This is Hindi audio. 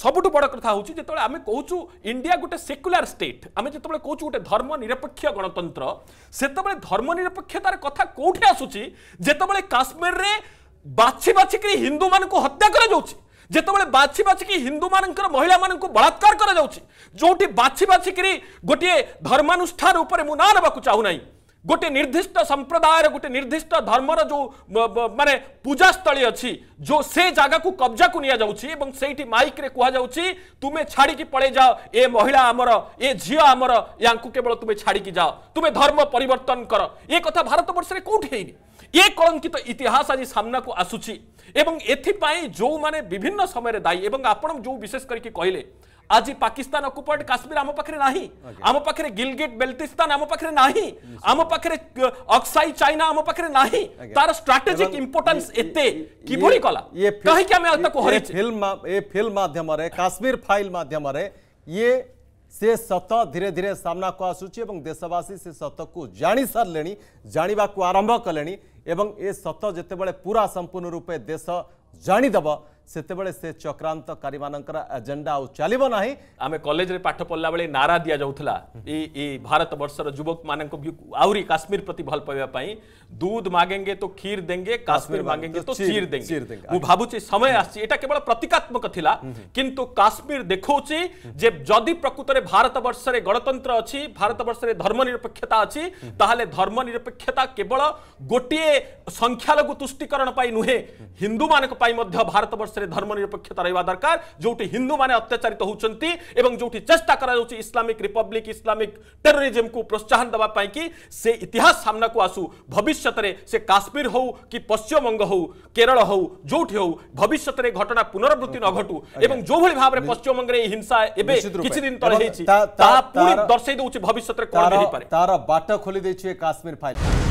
ସବୁଠୁ ବଡ଼ କଥା ହେଉଛି ଯେତେବେଳେ ଆମେ କହୁଛୁ ଇଣ୍ଡିଆ ଗୋଟେ ସେକୁଲାର ଷ୍ଟେଟ୍ ଆମେ ଯେତେବେଳେ କହୁଛୁ ଗୋଟେ ଧର୍ମ ନିରପେକ୍ଷ ଗଣତନ୍ତ୍ର ସେତେବେଳେ ଧର୍ମ ନିରପେକ୍ଷତାର କଥା କୋଉଠି ଆସୁଛି ଯେତେବେଳେ କାଶ୍ମୀରରେ ବାଛି ବାଛିକି ହିନ୍ଦୁମାନଙ୍କୁ ହତ୍ୟା କରାଯାଉଛି যেতবে বাছি বাছিকি হিন্দু মানকর মহিলা মানুষ বলাৎকার করা যাচ্ছে যেটি বাছি বাছিকি গোটিয়ে ধর্মানুষ্ঠান উপরে মু না নেওয়া চাহু না गोटे निर्दिष्ट संप्रदाय गोटे निर्दिष्ट धर्मर जो मानने पूजा स्थली अच्छी जो से जगह को कब्जा को निया जाउछि एवं माइक रे कुहा जाउछि छाड़ी की जाओ ए महिला आमर ए झी आमर यांकु केवल तुमे छाड़ी जाओ तुम्हें धर्म पर ये कथा भारत वर्ष रे कोठे हेनी कलंकित तो इतिहास आज सामना को आसुछि एवं जो मैंने विभिन्न समय दायी दाई एवं आपण जो विशेष करके कहले আজি পাকিস্তান অকুপেন্ট কাশ্মীর আমপাকরে নাহি আমপাকরে গিলগিট বাল্টিস্তান আমপাকরে নাহি আমপাকরে অক্সাই চাইনা আমপাকরে নাহি তার স্ট্র্যাটেজিক ইম্পর্টেন্স এতে কি বুলি কলা কহি কা মে অতক হরি ফিল্ম এ ফিল্ম মাধ্যমে রে কাশ্মীর ফাইল মাধ্যমে রে ই সে শত ধীরে ধীরে سامنا কো আসুচি এবং দেশবাসী সে শত কো জানি サル लेणी জানিবা কো আরম্ভ কল लेणी এবং এ শত জেতে বলে পুরা সম্পূর্ণ রূপে দেশ जाणीदेव से चक्रांत कारी मान एजेडा चलो ना आम कलेज पाठ पढ़ला बेले नारा दि जाऊला भारत बर्षर जुवक मान आश्मीर प्रति भल पाइबापी दूध मागेंगे तो खीर देंगे काश्मीर मागेंगे तो, तो चीर देंगे मुझे भावुच समय आटा केवल प्रतीकात्मक हम्म, हम्म। किंतु काश्मीर देखा जे जदि प्रकृत में भारत बर्षे गणतंत्र अच्छी भारत बर्षे धर्मनिरपेक्षता अच्छी हम्म। धर्मनिरपेक्षता केवल गोटे संख्यालघु तुष्टिकरण पर नुहे हिंदू मान भारतवर्षे धर्म निरपेक्षता रहा दरकार जो हिंदू मैंने अत्याचारित होती जो चेस्टा कर इस्लामिक रिपब्लिक इस्लामिक टेरोरीजम को प्रोत्साहन देवाई कि से इतिहास सामना को आसू भविष्य में से काश्मीर हो कि पश्चिमबंग हो केरल हो जो हो भविष्य में घटना पुनरावृत्ति न घटू और जो भाई भाव में पश्चिमबंगे हिंसा किसी दिन तेज दर्शाई दौर भविष्य तार बाट खोली काश्मीर फाइल